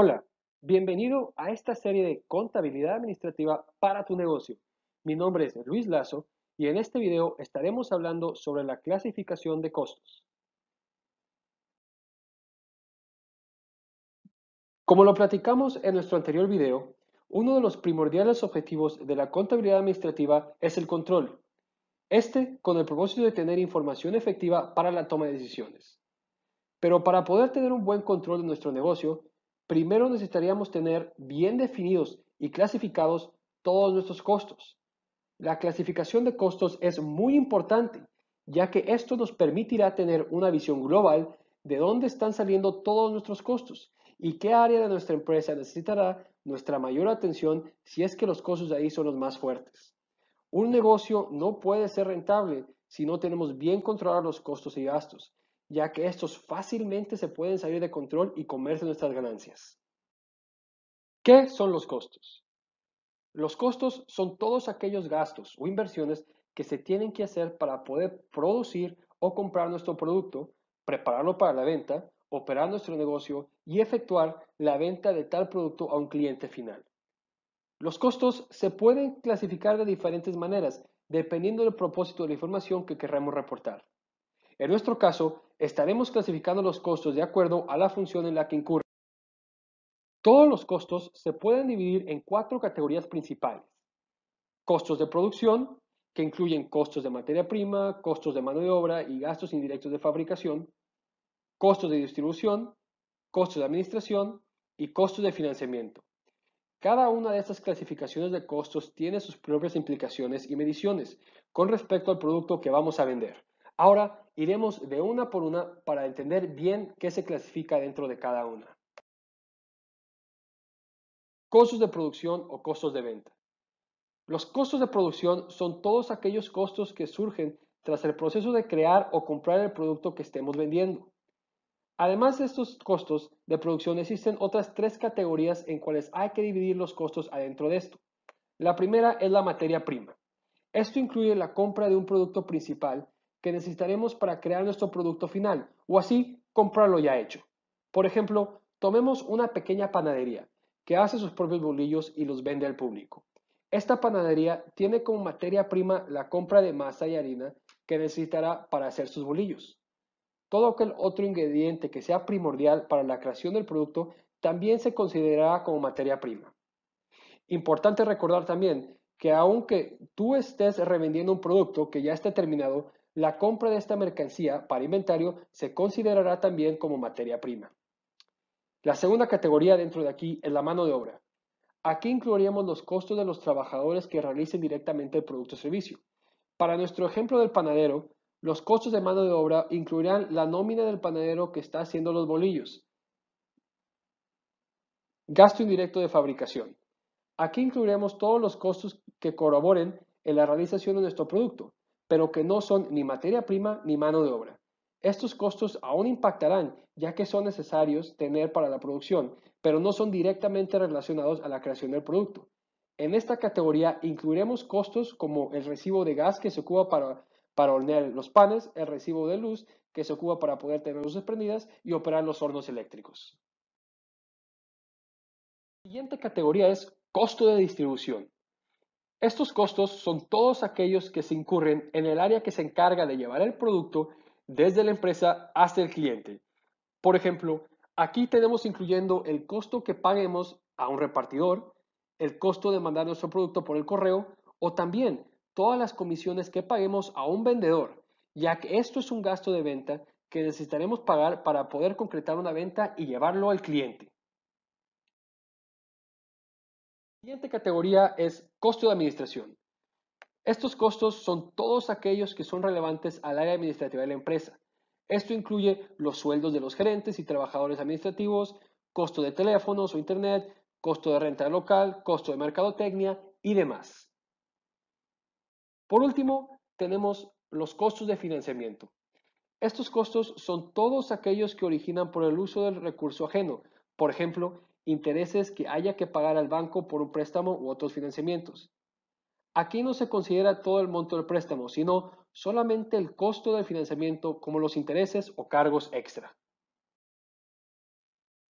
Hola, bienvenido a esta serie de contabilidad administrativa para tu negocio. Mi nombre es Luis Lazo y en este video estaremos hablando sobre la clasificación de costos. Como lo platicamos en nuestro anterior video, uno de los primordiales objetivos de la contabilidad administrativa es el control. Este con el propósito de tener información efectiva para la toma de decisiones. Pero para poder tener un buen control de nuestro negocio, primero necesitaríamos tener bien definidos y clasificados todos nuestros costos. La clasificación de costos es muy importante, ya que esto nos permitirá tener una visión global de dónde están saliendo todos nuestros costos y qué área de nuestra empresa necesitará nuestra mayor atención si es que los costos de ahí son los más fuertes. Un negocio no puede ser rentable si no tenemos bien controlados los costos y gastos, ya que estos fácilmente se pueden salir de control y comerse nuestras ganancias. ¿Qué son los costos? Los costos son todos aquellos gastos o inversiones que se tienen que hacer para poder producir o comprar nuestro producto, prepararlo para la venta, operar nuestro negocio y efectuar la venta de tal producto a un cliente final. Los costos se pueden clasificar de diferentes maneras, dependiendo del propósito de la información que querremos reportar. En nuestro caso, estaremos clasificando los costos de acuerdo a la función en la que incurren. Todos los costos se pueden dividir en cuatro categorías principales. Costos de producción, que incluyen costos de materia prima, costos de mano de obra y gastos indirectos de fabricación, costos de distribución, costos de administración y costos de financiamiento. Cada una de estas clasificaciones de costos tiene sus propias implicaciones y mediciones con respecto al producto que vamos a vender. Ahora iremos de una por una para entender bien qué se clasifica dentro de cada una. Costos de producción o costos de venta. Los costos de producción son todos aquellos costos que surgen tras el proceso de crear o comprar el producto que estemos vendiendo. Además de estos costos de producción, existen otras tres categorías en cuales hay que dividir los costos adentro de esto. La primera es la materia prima. Esto incluye la compra de un producto principal necesitaremos para crear nuestro producto final o así comprarlo ya hecho. Por ejemplo, tomemos una pequeña panadería que hace sus propios bolillos y los vende al público. Esta panadería tiene como materia prima la compra de masa y harina que necesitará para hacer sus bolillos. Todo aquel otro ingrediente que sea primordial para la creación del producto también se considerará como materia prima. Importante recordar también que aunque tú estés revendiendo un producto que ya esté terminado, la compra de esta mercancía para inventario se considerará también como materia prima. La segunda categoría dentro de aquí es la mano de obra. Aquí incluiríamos los costos de los trabajadores que realicen directamente el producto o servicio. Para nuestro ejemplo del panadero, los costos de mano de obra incluirán la nómina del panadero que está haciendo los bolillos. Gasto indirecto de fabricación. Aquí incluiremos todos los costos que corroboren en la realización de nuestro producto pero que no son ni materia prima ni mano de obra. Estos costos aún impactarán, ya que son necesarios tener para la producción, pero no son directamente relacionados a la creación del producto. En esta categoría incluiremos costos como el recibo de gas que se ocupa para, hornear los panes, el recibo de luz que se ocupa para poder tener luces prendidas y operar los hornos eléctricos. La siguiente categoría es costo de distribución. Estos costos son todos aquellos que se incurren en el área que se encarga de llevar el producto desde la empresa hasta el cliente. Por ejemplo, aquí tenemos incluyendo el costo que paguemos a un repartidor, el costo de mandar nuestro producto por el correo o también todas las comisiones que paguemos a un vendedor, ya que esto es un gasto de venta que necesitaremos pagar para poder concretar una venta y llevarlo al cliente. siguiente categoría es costo de administración. Estos costos son todos aquellos que son relevantes al área administrativa de la empresa. Esto incluye los sueldos de los gerentes y trabajadores administrativos, costo de teléfonos o internet, costo de renta local, costo de mercadotecnia y demás. Por último, tenemos los costos de financiamiento. Estos costos son todos aquellos que originan por el uso del recurso ajeno, por ejemplo, intereses que haya que pagar al banco por un préstamo u otros financiamientos. Aquí no se considera todo el monto del préstamo, sino solamente el costo del financiamiento como los intereses o cargos extra.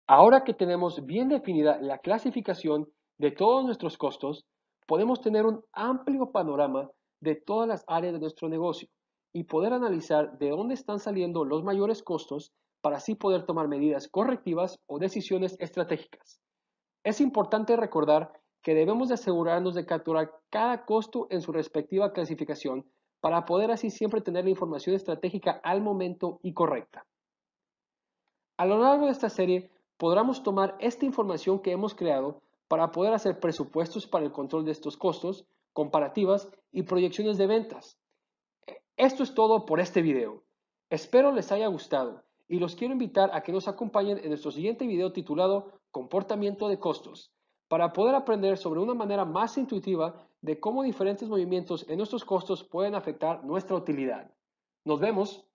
Ahora que tenemos bien definida la clasificación de todos nuestros costos, podemos tener un amplio panorama de todas las áreas de nuestro negocio y poder analizar de dónde están saliendo los mayores costos para así poder tomar medidas correctivas o decisiones estratégicas. Es importante recordar que debemos de asegurarnos de capturar cada costo en su respectiva clasificación para poder así siempre tener la información estratégica al momento y correcta. A lo largo de esta serie podremos tomar esta información que hemos creado para poder hacer presupuestos para el control de estos costos, comparativas y proyecciones de ventas. Esto es todo por este video. Espero les haya gustado y los quiero invitar a que nos acompañen en nuestro siguiente video titulado Comportamiento de costos, para poder aprender sobre una manera más intuitiva de cómo diferentes movimientos en nuestros costos pueden afectar nuestra utilidad. Nos vemos.